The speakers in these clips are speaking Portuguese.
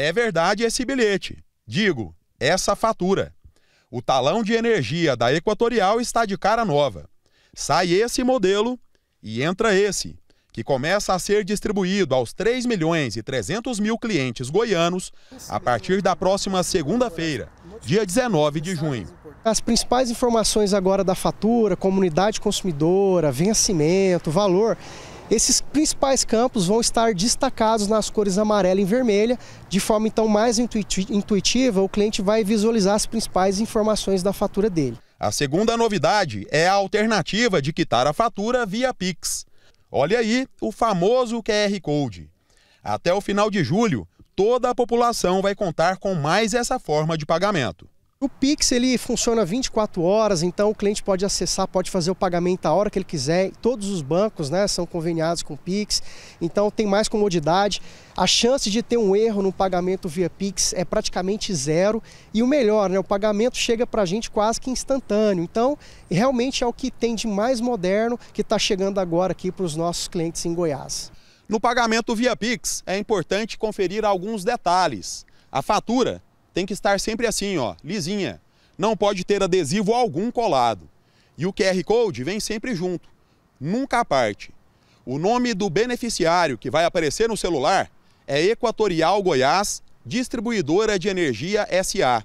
É verdade esse bilhete. Digo, essa fatura. O talão de energia da Equatorial está de cara nova. Sai esse modelo e entra esse, que começa a ser distribuído aos 3 milhões e 300 mil clientes goianos a partir da próxima segunda-feira, dia 19 de junho. As principais informações agora da fatura, comunidade consumidora, vencimento, valor, esses principais campos vão estar destacados nas cores amarela e vermelha, de forma então mais intuitiva, o cliente vai visualizar as principais informações da fatura dele. A segunda novidade é a alternativa de quitar a fatura via Pix. Olha aí o famoso QR Code. Até o final de julho, toda a população vai contar com mais essa forma de pagamento. O Pix ele funciona 24 horas, então o cliente pode acessar, pode fazer o pagamento a hora que ele quiser. Todos os bancos né, são conveniados com o Pix, então tem mais comodidade. A chance de ter um erro no pagamento via Pix é praticamente zero. E o melhor, né, o pagamento chega para a gente quase que instantâneo. Então, realmente é o que tem de mais moderno que está chegando agora aqui para os nossos clientes em Goiás. No pagamento via Pix, é importante conferir alguns detalhes. A fatura tem que estar sempre assim, ó, lisinha. Não pode ter adesivo algum colado. E o QR Code vem sempre junto, nunca à parte. O nome do beneficiário que vai aparecer no celular é Equatorial Goiás, distribuidora de energia SA.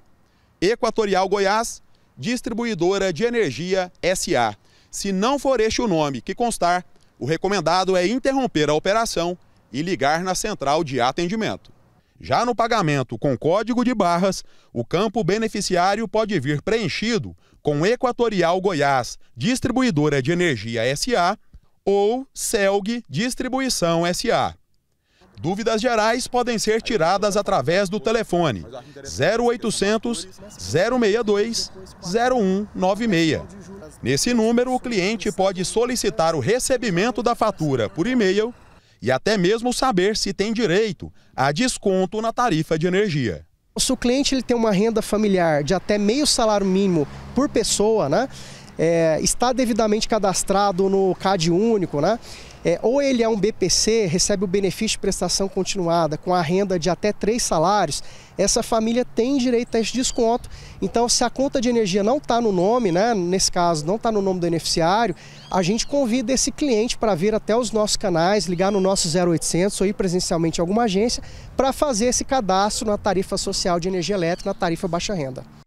Equatorial Goiás, distribuidora de energia SA. Se não for este o nome que constar, o recomendado é interromper a operação e ligar na central de atendimento. Já no pagamento com código de barras, o campo beneficiário pode vir preenchido com Equatorial Goiás, distribuidora de energia SA, ou CELG Distribuição SA. Dúvidas gerais podem ser tiradas através do telefone 0800 062 0196. Nesse número, o cliente pode solicitar o recebimento da fatura por e-mail e até mesmo saber se tem direito a desconto na tarifa de energia. Se o cliente ele tem uma renda familiar de até meio salário mínimo por pessoa, né? é, está devidamente cadastrado no CAD único, né? É, ou ele é um BPC, recebe o benefício de prestação continuada com a renda de até três salários, essa família tem direito a esse desconto. Então, se a conta de energia não está no nome, né, nesse caso não está no nome do beneficiário, a gente convida esse cliente para vir até os nossos canais, ligar no nosso 0800 ou ir presencialmente em alguma agência para fazer esse cadastro na tarifa social de energia elétrica, na tarifa baixa renda.